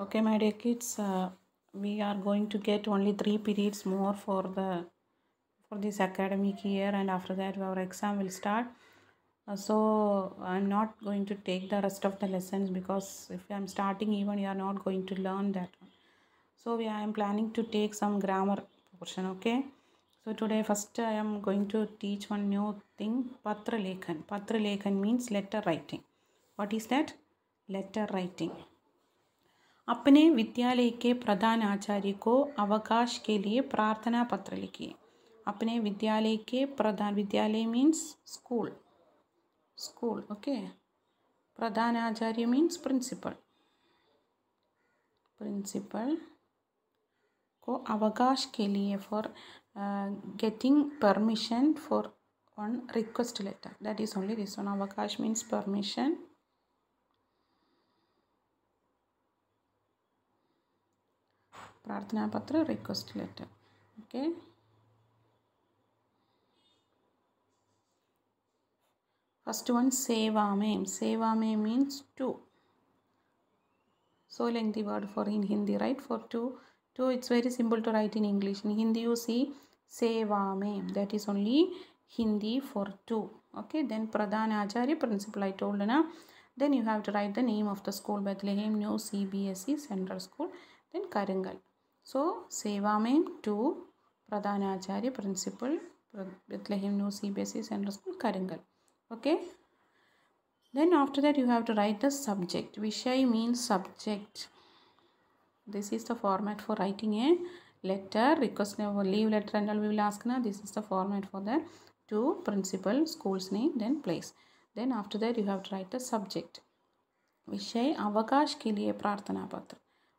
okay my dear kids uh, we are going to get only three periods more for the for this academic year and after that our exam will start uh, so i'm not going to take the rest of the lessons because if i'm starting even you are not going to learn that one so we, i am planning to take some grammar portion okay so today first i am going to teach one new thing patra lekhan patra lekhan means letter writing what is that letter writing अपने विद्यालय के प्रधान आचार्य को अवकाश के लिए प्रार्थना पत्र लिखिए अपने विद्यालय के प्रधान विद्यालय मीन्स स्कूल स्कूल ओके प्रधान आचार्य मीन्स प्रिंसिपल प्रिंसिपल को अवकाश के लिए for getting permission for one request letter that is only this one अवकाश means permission request letter okay first one first one സേവാമേം സേവാമേ means two so lengthy word for in Hindi, right? For two, two it's very simple to write in English. In Hindi, you see sevame. That is only Hindi for two. Okay, then Pradhan Acharya, principal I told na. Then you have to write the name of the school, Bethlehem New CBSE Central School, then Karangal. So सीवाम to प्रधानाचार्य principal Bethlehem new C B S E central school Karangal okay then after that you have to write the subject विषय mean subject this is the format for writing a letter request leave letter and we will आस्कना this is the format for the to principal school name then place then after that you have to write the subject विषय अवकाश के लिए प्रार्थना पत्र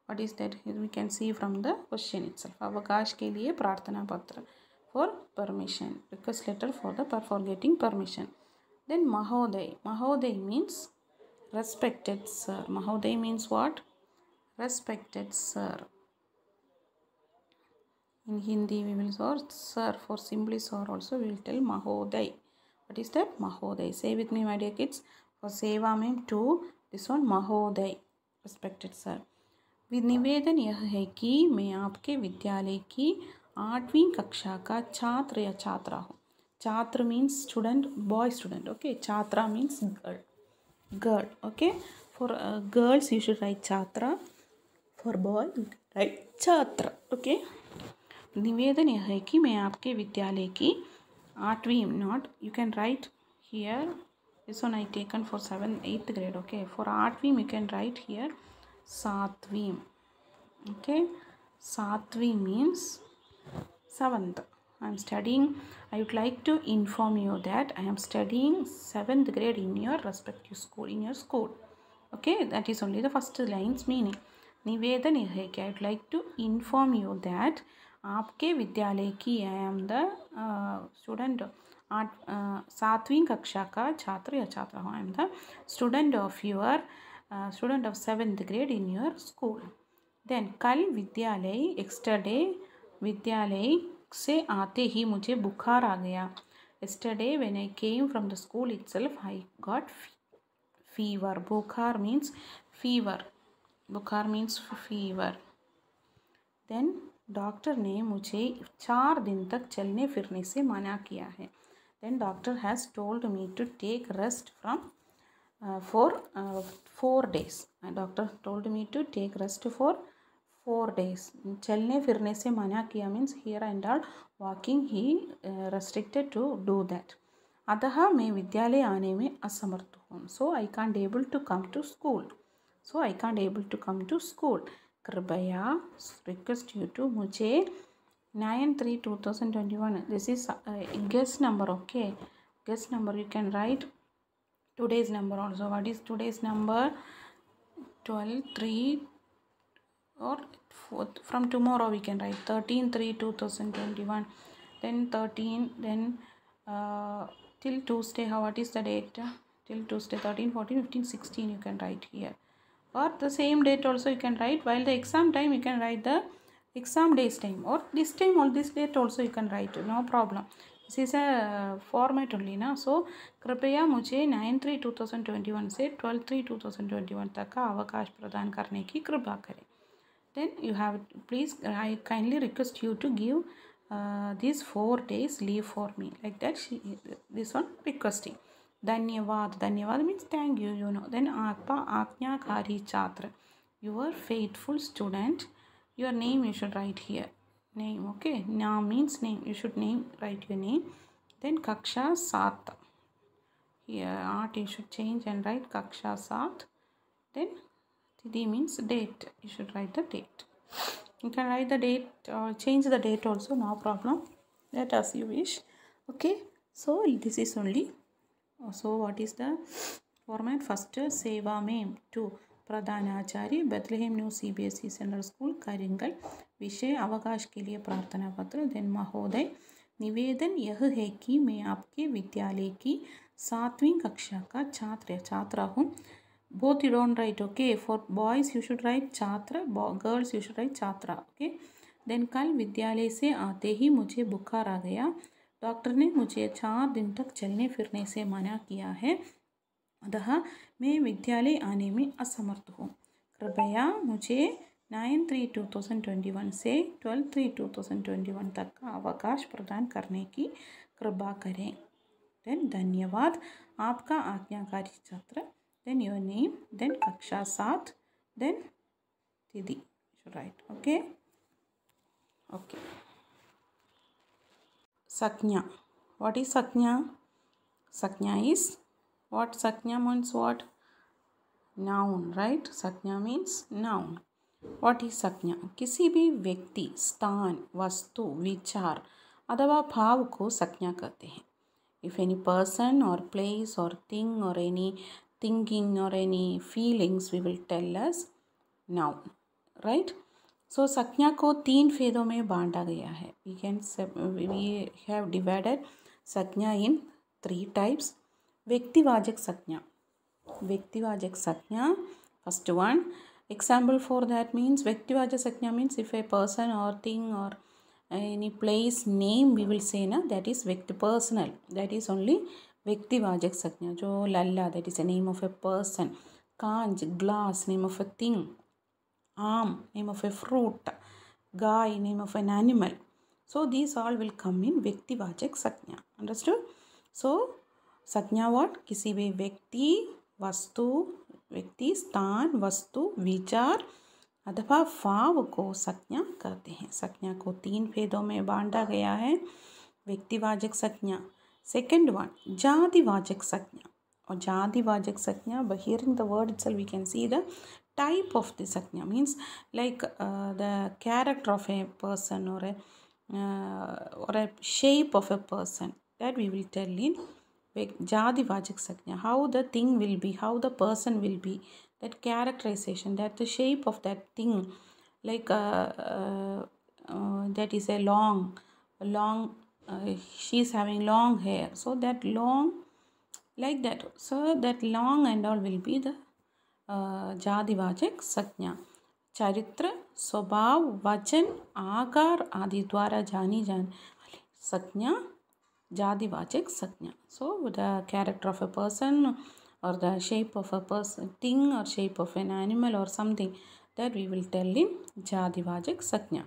what is that we can see from the question itself avakash ke liye prarthana patra for permission request letter for the for getting permission then mahoday mahoday means respected sir mahoday means what respected sir in hindi we will say sir for simply sir also we will tell mahoday what is that mahoday say with me my dear kids for seva means to this one mahoday respected sir निवेदन यह है कि मैं आपके विद्यालय की आठवीं कक्षा का छात्र या छात्रा हूँ छात्र means student boy student okay छात्रा means girl girl okay for girls you should write छात्रा फॉर बॉय राइट छात्र ओके निवेदन यह है कि मैं आपके विद्यालय की आठवीं not you can write here this one I taken for seven eighth grade okay for आठवीं you can write here Satvi. Okay, Satvi means seventh. I am studying. I would like to inform you that I am studying seventh grade in your respective school. In your school. Okay, that is only the first line's meaning. निवेदन यह है कि I would like to inform you that आपके विद्यालय की आई am the student आठ सातवीं कक्षा का छात्र या छात्रा हूँ I am the student of your uh, student of 7th grade in your school then कल विद्यालय एक्स्टरडे विद्यालय से आते ही मुझे बुखार आ गया yesterday when i came from the school itself i got fever bukhar means fever बुखार मीन्स फीवर देन डॉक्टर ने मुझे चार दिन तक चलने फिरने से मना किया है then doctor has told me to take rest from for uh, four days my doctor told me to take rest for four days चलने फिरने से मना किया means here and all walking he uh, restricted to do that अतः मैं विद्यालय आने में असमर्थ हूँ so I can't able to come to school so I can't able to come to school कृपया request you to मुझे nine three two thousand twenty one this is guest number okay guest number you can write today's number also what is today's number 12 3 or 4 from tomorrow we can write 13 3 2021 then 13 then uh, till tuesday how what is the date till tuesday 13 14 15 16 you can write here or the same date also you can write while the exam time you can write the exam days time or this time all this date also you can write no problem इस is a format only ना so कृपया मुझे nine three two thousand twenty one से twelve three two thousand twenty one तक का अवकाश प्रदान करने की कृपा करें then you have please I kindly request you to give this four days leave for me like that this one requesting धन्यवाद धन्यवाद means thank you you know then आत्मा आज्ञाकारी छात्र you are faithful student your name you should write here name okay na means name you should name write your name then kaksha sat here art you should change and write kaksha sat then tithi means date you should write the date you can write the date or uh, change the date also no problem let us you wish okay so this is only so what is the format first seva name to प्रधानाचार्य Bethlehem new C B S E central school Karingal विषय अवकाश के लिए प्रार्थना पत्र दिन महोदय निवेदन यह है कि मैं आपके विद्यालय की सातवीं कक्षा का छात्र छात्रा हूँ both you don't write okay for boys you should write छात्र गर्ल्स यू शुड राइट छात्रा ओके देन कल विद्यालय से आते ही मुझे बुखार आ गया डॉक्टर ने मुझे चार दिन तक चलने फिरने से मना किया है अतः मैं विद्यालय आने में असमर्थ हूँ कृपया मुझे nine three two thousand twenty one से twelve three two thousand twenty one तक का अवकाश प्रदान करने की कृपा करें देन धन्यवाद आपका आज्ञाकारी छात्र देन योर नेम देन कक्षा सात देन तिथि राइट ओके ओके संज्ञा what is saknya saknya is what sakya means what noun right sakya means noun what is sakya किसी भी व्यक्ति स्थान वस्तु विचार अथवा भाव को संज्ञा कहते हैं इफ एनी पर्सन और प्लेस और थिंग और एनी थिंकिंग और any feelings we will tell as noun right so संज्ञा को तीन फेदों में बांटा गया है we can we have divided संज्ञा इन थ्री टाइप्स व्यक्तिवाचक संज्ञा व्यक्तिवाचक संज्ञा first one example for that mean व्यक्तिवाचक संज्ञा मीन इफ ए पर्सन और थिंग और any place name we will say seen that is व्यक्ति पर्सनल दैट ईस् ओनली व्यक्तिवाचक संज्ञा जो लल that is a name of a person कांज glass name of a thing आम नेम ऑफ ए फ्रूट गाय name of an animal so these all will come in व्यक्तिवाचक संज्ञा अंडर्स्ट सो संज्ञा वॉट किसी भी व्यक्ति वस्तु व्यक्ति स्थान वस्तु विचार अथवा फाव को संज्ञा कहते हैं संज्ञा को तीन भेदों में बांटा गया है व्यक्तिवाचक संज्ञा सेकेंड वन जातिवाचक संज्ञा और जातिवाचक संज्ञा ब बहिरिंग द वर्ड सेल we can see the type of the संज्ञा means like the character of a person और a shape of a person that we will tell in ஜாதி வாச்சக் சக்ஞா how the thing will be how the person will be that characterization that the shape of that thing like uh, uh, uh, that is a long long uh, she's having long hair so that long like that so that long and all will be the जादिवाचक संज्ञा चरित्र स्वभाव वचन आकार आदि द्वारा जानी जाने संज्ञा jadi vachak satnya So, the character of a person or the shape of a person, thing or shape of an animal or something that we will tell in jadi vachak satnya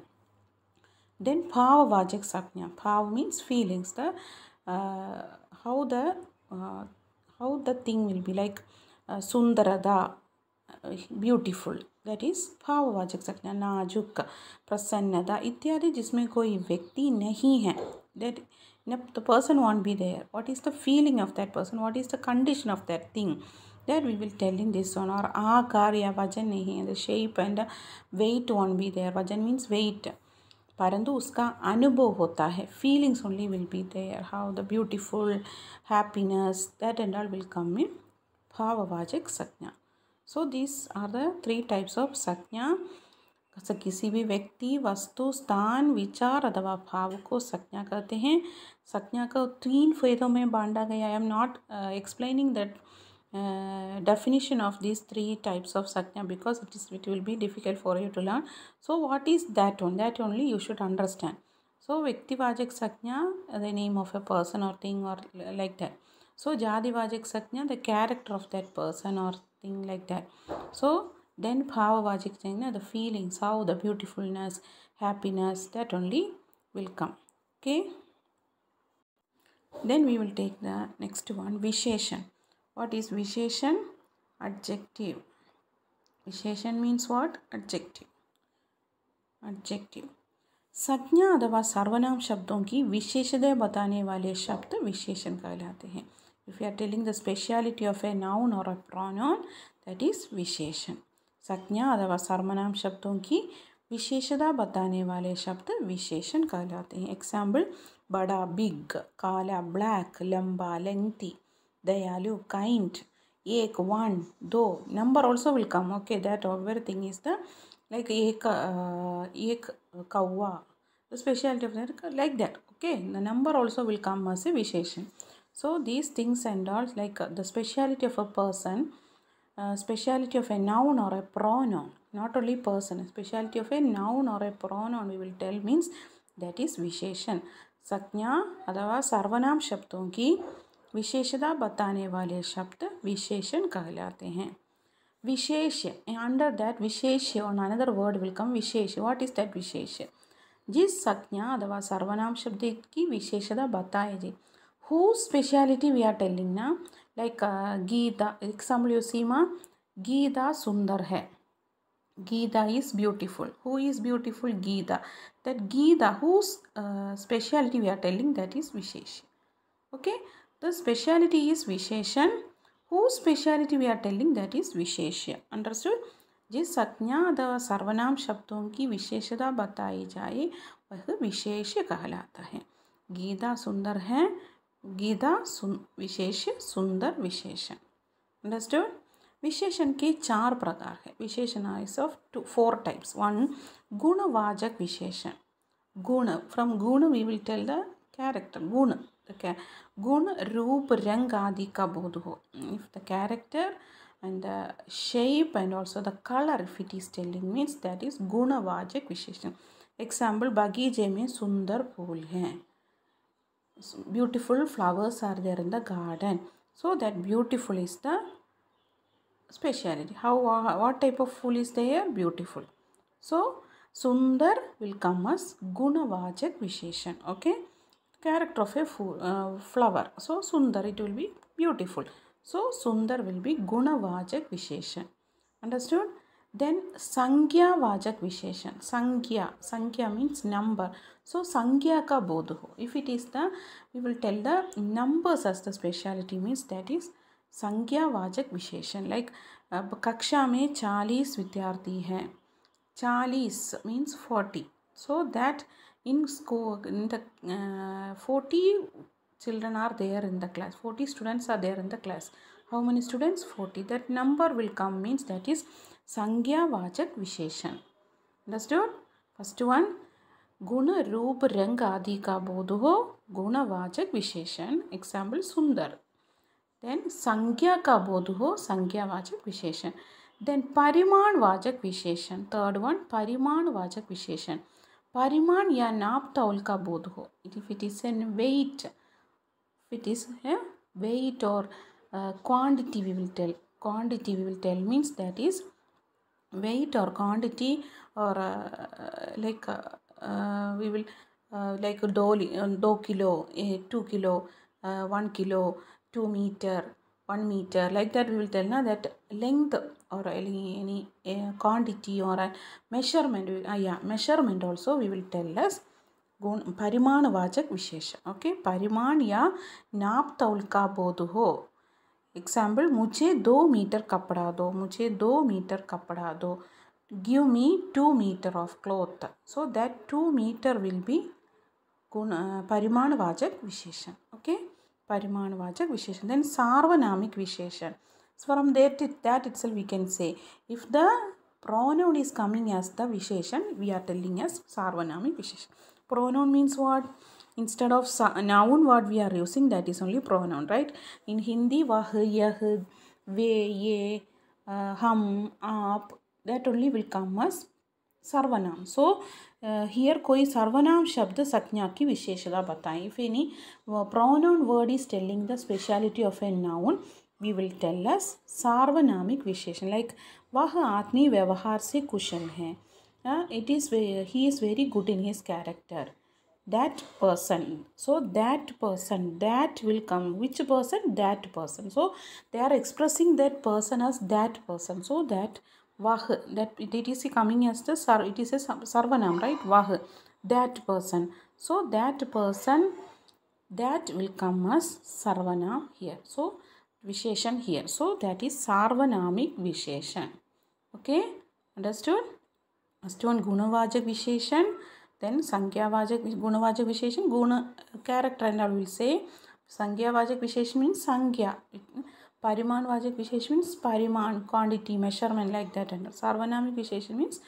Then bhav vachak satnya Bhav means feelings. The, uh, how the uh, how the thing will be like uh, Sundarada, beautiful that is भाववाचक संज्ञा नाजुक प्रसन्नता इत्यादि जिसमें कोई व्यक्ति नहीं है that the person won't be there what is the feeling of that person what is the condition of that thing that we will tell in this one or aakar ya vajan nahi the shape and weight won't be there vajan means weight परंतु उसका अनुभव होता है feelings only will be there how the beautiful happiness that and all will come in भाववाचक संज्ञा so these are the three types of संज्ञा बस किसी भी व्यक्ति वस्तु स्थान विचार अथवा भाव को संज्ञा कहते हैं संज्ञा को तीन फेदों में बांटा गया I am not explaining that definition of this three types of संज्ञा because it is it will be difficult for you to learn so what is that ओन that only you should understand so व्यक्तिवाचक संज्ञा the name of a person और thing और like that so जातिवाचक संज्ञा the character of that person और thing like that so then bhavavajic thing the feelings how the beautifulness happiness that only will come okay then we will take the next one visheshan what is visheshan adjective visheshan means what adjective adjective संज्ञा अथवा सर्वनाम शब्दों की विशेषता बताने वाले शब्द विशेषण कहलाते हैं if you are telling the speciality of a noun और अ प्रोनाउन दैट इज विशेषण संज्ञा अथवा सर्वनाम शब्दों की विशेषता बताने वाले शब्द विशेषण कहलाते हैं एग्जाम्पल बड़ा बिग काला ब्लैक लंबा लेंथी दयालु काइंड एक वन दो number also will come okay that over thing is the like एक एक कौवा the speciality of like that okay the number also will come as a विशेषण so these things and all like the speciality of a person speciality of a noun or a pronoun not only person speciality of a noun or a pronoun we will tell means that is visheshan संज्ञा adava sarvanam shabdon ki visheshata batane wale shabd visheshan कहलाते hain विशेष under that विशेष on another word will come विशेष what is that विशेष जिस संज्ञा अथवा सर्वनाम शब्द की विशेषता बताए जी whose speciality we are telling na like uh, geeta example you see ma geeta sundar hai geeta is beautiful who is beautiful geeta that geeta whose uh, speciality we are telling that is vishesh okay the speciality is visheshan whose speciality we are telling that is visheshya understood जिस संज्ञा अथवा सर्वनाम शब्दों की विशेषता बताई जाए वह विशेष कहलाता है गीता सुंदर है गीधा सुन विशेष सुंदर विशेषण अंडरस्टूड विशेषण के चार प्रकार है विशेषण is of two four types one गुणवाचक विशेषण गुण फ्रॉम गुण we will tell the character गुण ओके गुण रूप रंग आदि का बोध हो if the character and the shape and also the colour if it is telling means that is गुणवाचक विशेषण एग्जाम्पल बगीचे में सुंदर फूल हैं beautiful flowers are there in the garden so that beautiful is the speciality how uh, what type of food is there beautiful so sundar will come as gunavajak visheshan okay character of a full, uh, flower so sundar it will be beautiful so sundar will be gunavajak visheshan understood then sankhya vajak visheshan sankhya sankhya means number So Sangyaka Bodho. If it is the, we will tell the numbers as the speciality means that is संज्ञावाचक विशेषण like like, अब कक्षा में चालीस विद्यार्थी हैं चालीस means forty so that in school in the forty children are there in the class 40 students are there in the class how many students 40 that number will come means that is sankhya vachak visheshan understood first one गुण रूप रंग आदि का बोध हो गुणवाचक विशेषण example सुंदर then संज्ञा का बोध हो संज्ञावाचक विशेषण देन वाचक विशेषण थर्ड वन वाचक विशेषण परिमाण या नाप तौल का बोध हो if it is an weight it is a weight और quantity we will tell quantity we will tell means that is weight और क्वांटिटी और like uh, we will uh, like a dolly, uh, do kilo, uh, two kilo, uh, one kilo, two meter, one meter. Like that we will tell na that length or any any uh, quantity or a measurement. Uh, yeah, measurement also we will tell us. गुण परिमाणवाचक विशेष okay परिमाण या नाप तौल का बोध हो example मुझे दो मीटर कपड़ा दो मुझे दो मीटर कपड़ा दो give me 2 meter of cloth. So that 2 meter will be Parimanavajak Visheshan. Okay. Parimanavajak Visheshan. Then Sarvanamic Visheshan. So from that, that itself we can say if the pronoun is coming as the Visheshan, we are telling as Sarvanamic Visheshan. Pronoun means what? Instead of noun what we are using that is only pronoun right. In Hindi, vah, yah, ve, ye, uh, hum, aap, that only will come as sarvanam. So, uh, here koi sarvanam shabd satnya ki visheshala batai. If any pronoun word is telling the speciality of a noun, we will tell as sarvanamic visheshan. Like वह आत्मी व्यवहार से कुशल है it is he is very good in his character that person so that person that will come which person that person so they are expressing that person as that person so that Vah, that it, it is coming as the sar, it is a sarvanam, right? Vah, that person. So that person, that will come as sarvanam here. So Visheshan here. So that is Sarvanamic Visheshan. Okay, understood? First one Gunavajak Visheshan, then Sankhya-vajak Gunavajak Visheshan, Guna character and I will say Sankhya-vajak Visheshan means Sankhya. Pariman Vajak Vishesh means Pariman, quantity, measurement like that. And Sarvanamic Vishesh means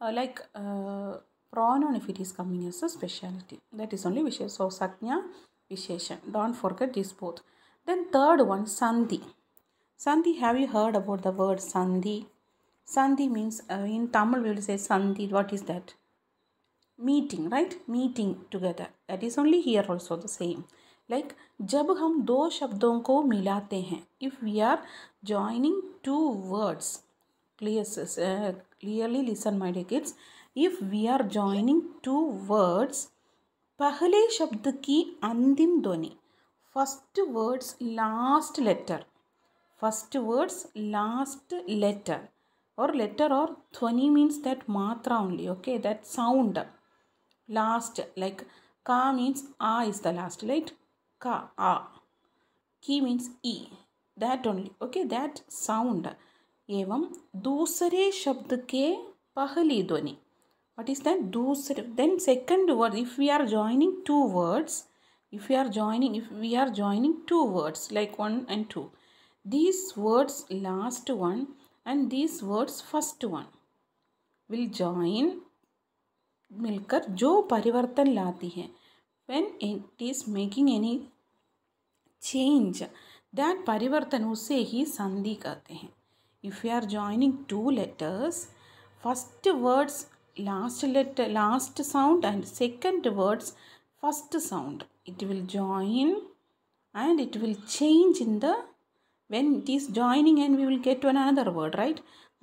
uh, like uh, pronoun if it is coming as a speciality. That is only Vishesham. So Saknya, Vishesham. Don't forget this both. Then third one, Sandhi. Sandhi, have you heard about the word Sandhi? Sandhi means, uh, in Tamil we will say Sandhi. What is that? Meeting, right? Meeting together. That is only here also the same. Like like, जब हम दो शब्दों को मिलाते हैं if we are joining two words clear clearly listen my dear kids if we are joining two words पहले शब्द की अंतिम ध्वनि first words last letter first words last letter और लेटर और ध्वनि मीन्स दैट मात्रा only okay that sound last like का मीन्स आ is the last light ka a ki means e that only okay that sound evam dusre shabd ke pahli dhwani what is that dusre then second word if we are joining two words if we are joining if we are joining two words like one and two these words last one and these words first one will join मिलकर जो परिवर्तन लाती हैं when it is making any change that परिवर्तन उसे ही संधि कहते हैं if we are joining two letters first words last letter last sound and second words first sound it will join and it will change in the when it is joining and we will get to another word right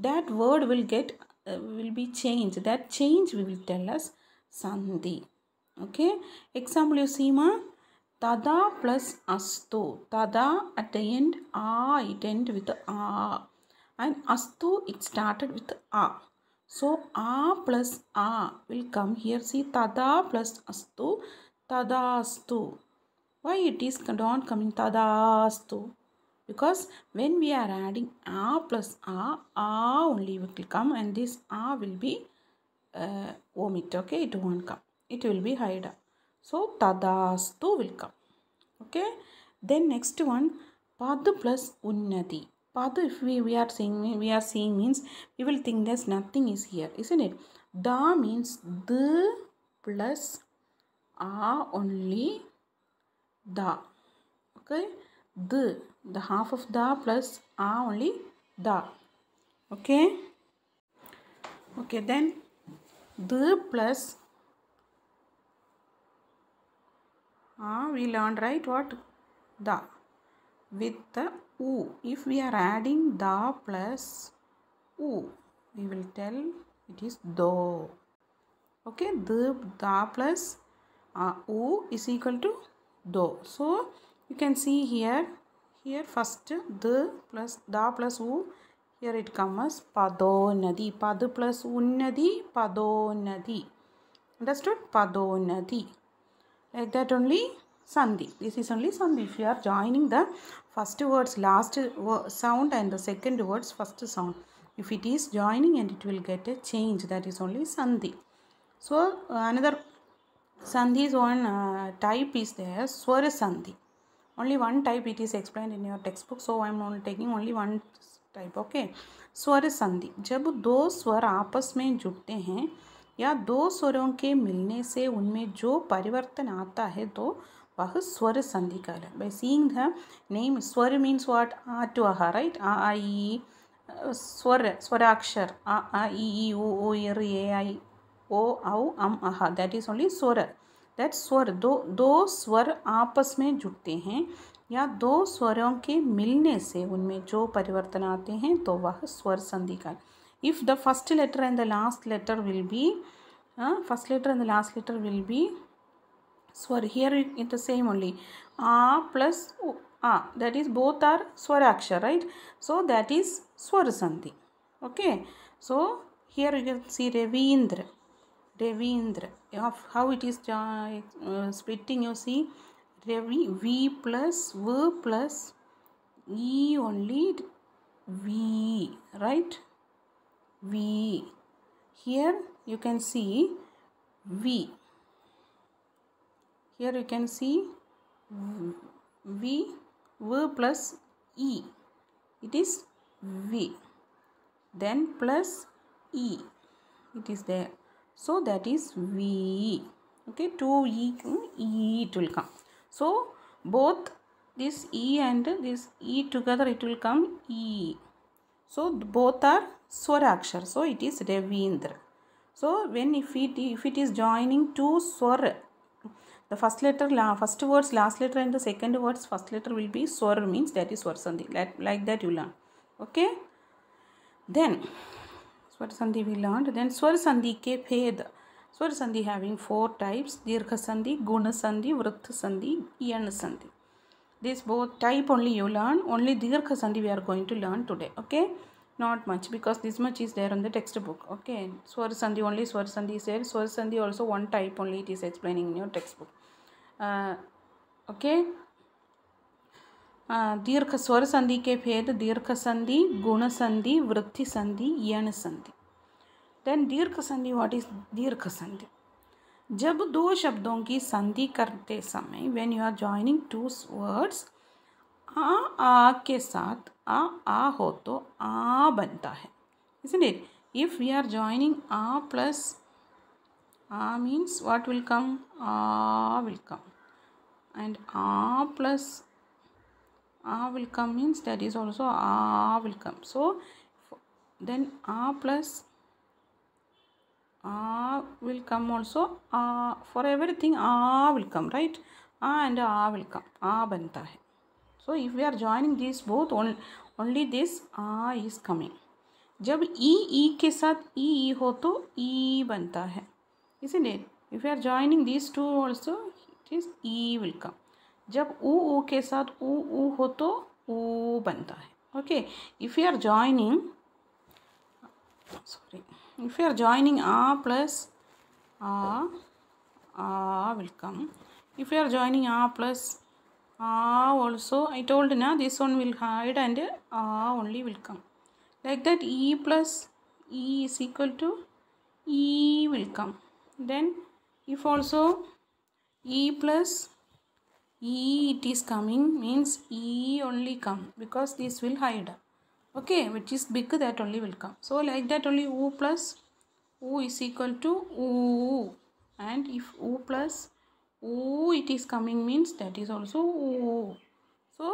that word will get uh, will be changed that change we will tell us sandhi okay example you see ma tada plus asto. tada at the end ah it end with ah and asto it started with ah so ah plus ah will come here see tada plus asto. tada asto. why it is not coming tada asto? because when we are adding ah plus ah ah only will come and this ah will be uh, omit okay it won't come it will be haida so tadastu will come okay then next one padu plus unnati padu if we, we are seeing we are seeing means we will think there's nothing is here isn't it da means the plus a only da okay the the half of da plus a only da okay okay then the plus Ah, we learned right what the with the u if we are adding the plus u we will tell it is the. okay the the plus uh, u is equal to the. so you can see here here first the plus the plus u here it comes padonadi padu plus unnadi padonadi understood padonadi like that only sandhi this is only sandhi if you are joining the first words last sound and the second words first sound if it is joining and it will get a change that is only sandhi so uh, another sandhi is one uh, type is there swara sandhi only one type it is explained in your textbook so i am only taking only one type okay swara sandhi jab do swar aapas mein judte hain या दो स्वरों के मिलने से उनमें जो परिवर्तन आता है तो वह स्वर संधि कहलाए बाय सीइंग द नेम स्वर मीन्स व्हाट आ टू आह राइट आ आ ई स्वर स्वराक्षर आ आ ई ओ ओ एर ए आई ओ औ अम आह दैट इज ओनली स्वर दैट स्वर दो दो स्वर आपस में जुड़ते हैं या दो स्वरों के मिलने से उनमें जो परिवर्तन आते हैं तो वह स्वर संधि का if the first letter and the last letter will be uh, first letter and the last letter will be swar here it is same only a plus a, that is both are swaraksha right so that is swar sandhi okay so here you can see revindra revindra of how it is uh, uh, splitting you see revi v plus v plus e only v right V. Here you can see V. Here you can see V, V plus E. It is V. Then plus E. It is there. So that is V. Okay, 2E, E it will come. So both this E and this E together it will come E. So both are Swarakshar. So it is Ravindra. So when if it, if it is joining two Swar, the first letter, first words, last letter and the second words, first letter will be Swar means that is Swar Sandhi. Like, like that you learn. Okay. Then Swar Sandhi we learned. Then Swar Sandhi ke Pheda. Swar Sandhi having four types. Dirgha Sandhi, Guna Sandhi, Vritta Sandhi, Yana Sandhi. This both type only you learn. Only Dirgha Sandhi we are going to learn today. Okay. not much because this much is there on the textbook okay swar sandhi only swar sandhi is there swar sandhi also one type only it is explaining in your textbook uh, okay दीर्घ स्वर संधि के भेद दीर्घ संधि गुण संधि वृत्ति संधि यण संधि देन दीर्घ संधि व्हाट इज दीर्घ संधि जब दो शब्दों की संधि करते समय when you are joining two words आ आ के साथ आ आ हो तो आ बनता है इसलिए इफ वी आर जॉइनिंग आ प्लस आ मीन्स वाट विल कम आ विल कम एंड आ प्लस आ will come means that is also आ विल कम सो देन आ प्लस आ विल कम ऑल्सो आ फॉर एवरी थिंग आ विल कम राइट आ एंड आ विल कम आ बनता है so if we are joining these both only only this is is coming जब ई e, ई e के साथ ई e, ई हो तो ई बनता है इसीलिए if you are joining this two also it is ई विल कम जब ऊ ऊ के साथ ऊ ऊ हो तो ऊ बनता है okay if you are joining sorry if you are joining आ प्लस आ आ will come if you are joining आ plus ah also i told na this one will hide and ah only will come like that e plus e is equal to e will come then if also e plus e it is coming means e only come because this will hide okay which is big that only will come so like that only u plus u is equal to u and if u plus oo it is coming means that is also oo so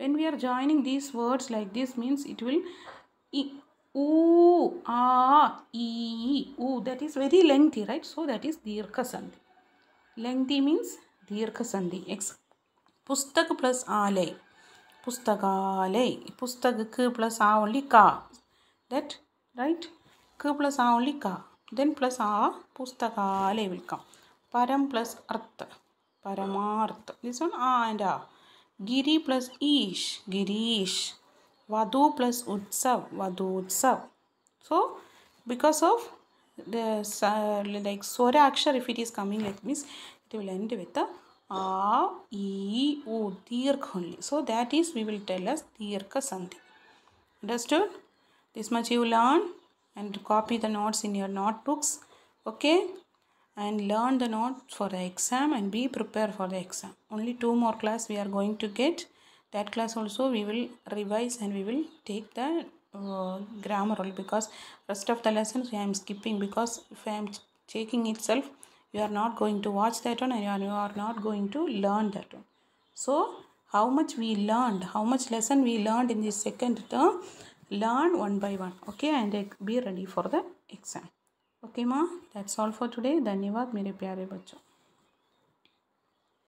when we are joining these words like this means it will oo oo that is very lengthy right so that is dirgha sandhi lengthy means dirgha sandhi X. pustak plus alay pustakaalay pustak k plus a only ka that right k plus a only ka then plus a pustakaalay will come परम plus अर्थ परमार्थ this one and गिरी plus ईश गिरीश वधु plus उत्सव वधु उत्सव so because of the like स्वर अक्षर if it is coming like mean it will end with आ ओ दीर्घ only so that is we will tell as दीर्घ संधि understood this much you learn and copy the notes in your notebooks okay and learn the notes for the exam and be prepared for the exam. Only two more class we are going to get. That class also we will revise and we will take the uh, grammar rule because rest of the lessons I am skipping because if I am taking itself you are not going to watch that one and you are not going to learn that one. So how much we learned, how much lesson we learned in the second term, learn one by one okay and be ready for the exam. Okay माँ that's all for today धन्यवाद मेरे प्यारे बच्चों